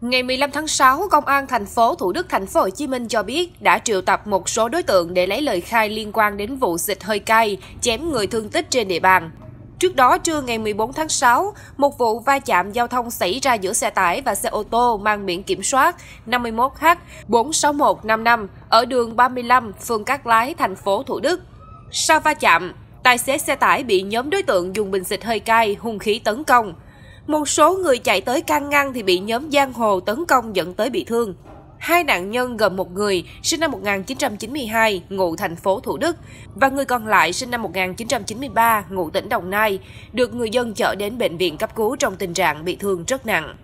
Ngày 15 tháng 6, Công an thành phố Thủ Đức thành phố Hồ Chí Minh cho biết đã triệu tập một số đối tượng để lấy lời khai liên quan đến vụ xịt hơi cay, chém người thương tích trên địa bàn. Trước đó, trưa ngày 14 tháng 6, một vụ va chạm giao thông xảy ra giữa xe tải và xe ô tô mang biển kiểm soát 51H46155 ở đường 35, phường Cát Lái, thành phố Thủ Đức. Sau va chạm, tài xế xe tải bị nhóm đối tượng dùng bình xịt hơi cay, hung khí tấn công – một số người chạy tới can ngăn thì bị nhóm giang hồ tấn công dẫn tới bị thương. Hai nạn nhân gồm một người sinh năm 1992, ngụ thành phố Thủ Đức và người còn lại sinh năm 1993, ngụ tỉnh Đồng Nai, được người dân chở đến bệnh viện cấp cứu trong tình trạng bị thương rất nặng.